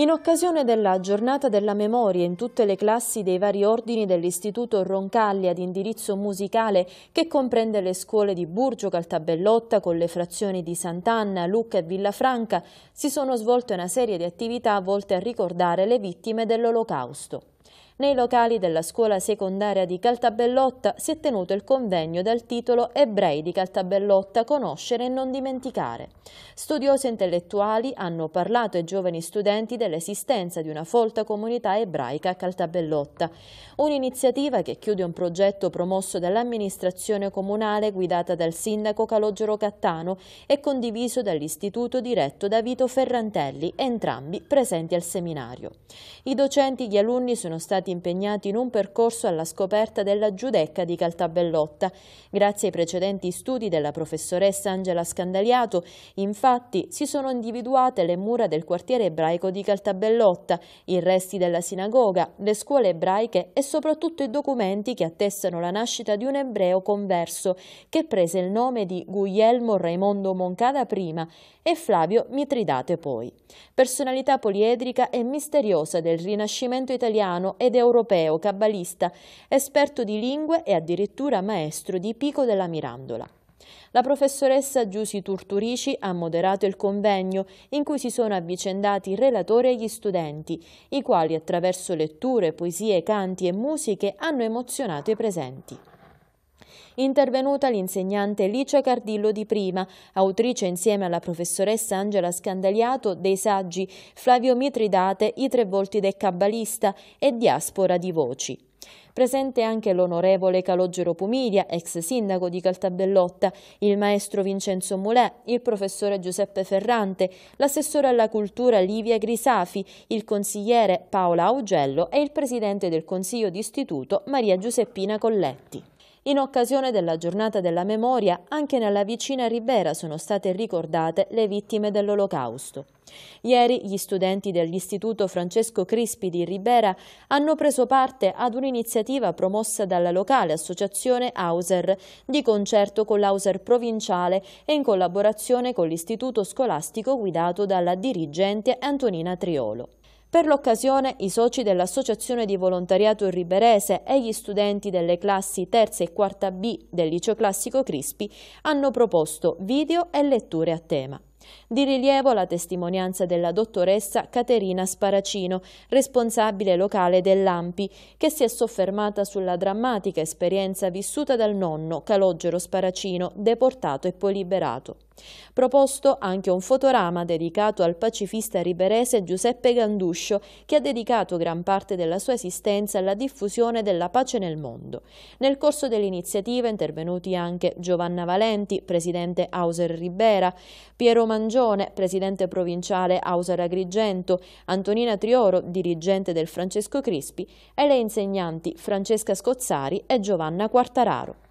In occasione della giornata della memoria in tutte le classi dei vari ordini dell'Istituto Roncalli ad indirizzo musicale che comprende le scuole di Burgio, Caltabellotta, con le frazioni di Sant'Anna, Lucca e Villafranca, si sono svolte una serie di attività volte a ricordare le vittime dell'Olocausto. Nei locali della scuola secondaria di Caltabellotta si è tenuto il convegno dal titolo Ebrei di Caltabellotta, conoscere e non dimenticare. Studiosi e intellettuali hanno parlato ai giovani studenti dell'esistenza di una folta comunità ebraica a Caltabellotta, un'iniziativa che chiude un progetto promosso dall'amministrazione comunale guidata dal sindaco Calogero Cattano e condiviso dall'istituto diretto da Vito Ferrantelli, entrambi presenti al seminario. I docenti e gli alunni sono stati stati impegnati in un percorso alla scoperta della Giudecca di Caltabellotta. Grazie ai precedenti studi della professoressa Angela Scandaliato, infatti, si sono individuate le mura del quartiere ebraico di Caltabellotta, i resti della sinagoga, le scuole ebraiche e soprattutto i documenti che attestano la nascita di un ebreo converso, che prese il nome di Guglielmo Raimondo Moncada prima e Flavio Mitridate poi. Personalità poliedrica e misteriosa del Rinascimento italiano ed europeo, cabalista, esperto di lingue e addirittura maestro di Pico della Mirandola. La professoressa Giussi Turturici ha moderato il convegno in cui si sono avvicendati il relatore e gli studenti, i quali attraverso letture, poesie, canti e musiche hanno emozionato i presenti intervenuta l'insegnante Licia Cardillo di Prima, autrice insieme alla professoressa Angela Scandaliato dei saggi Flavio Mitridate, I tre volti del Cabbalista e Diaspora di Voci. Presente anche l'onorevole Calogero Pumiglia, ex sindaco di Caltabellotta, il maestro Vincenzo Mulè, il professore Giuseppe Ferrante, l'assessore alla cultura Livia Grisafi, il consigliere Paola Augello e il presidente del consiglio d'istituto Maria Giuseppina Colletti. In occasione della giornata della memoria, anche nella vicina Ribera sono state ricordate le vittime dell'Olocausto. Ieri gli studenti dell'Istituto Francesco Crispi di Ribera hanno preso parte ad un'iniziativa promossa dalla locale associazione Hauser di concerto con l'Hauser provinciale e in collaborazione con l'istituto scolastico guidato dalla dirigente Antonina Triolo. Per l'occasione i soci dell'Associazione di Volontariato Riberese e gli studenti delle classi terza e quarta B del Liceo Classico Crispi hanno proposto video e letture a tema. Di rilievo la testimonianza della dottoressa Caterina Sparacino, responsabile locale dell'AMPI, che si è soffermata sulla drammatica esperienza vissuta dal nonno Calogero Sparacino, deportato e poi liberato. Proposto anche un fotorama dedicato al pacifista riberese Giuseppe Ganduscio, che ha dedicato gran parte della sua esistenza alla diffusione della pace nel mondo. Nel corso dell'iniziativa intervenuti anche Giovanna Valenti, presidente Hauser Ribera, Piero Mangione, presidente provinciale Hauser Agrigento, Antonina Trioro, dirigente del Francesco Crispi, e le insegnanti Francesca Scozzari e Giovanna Quartararo.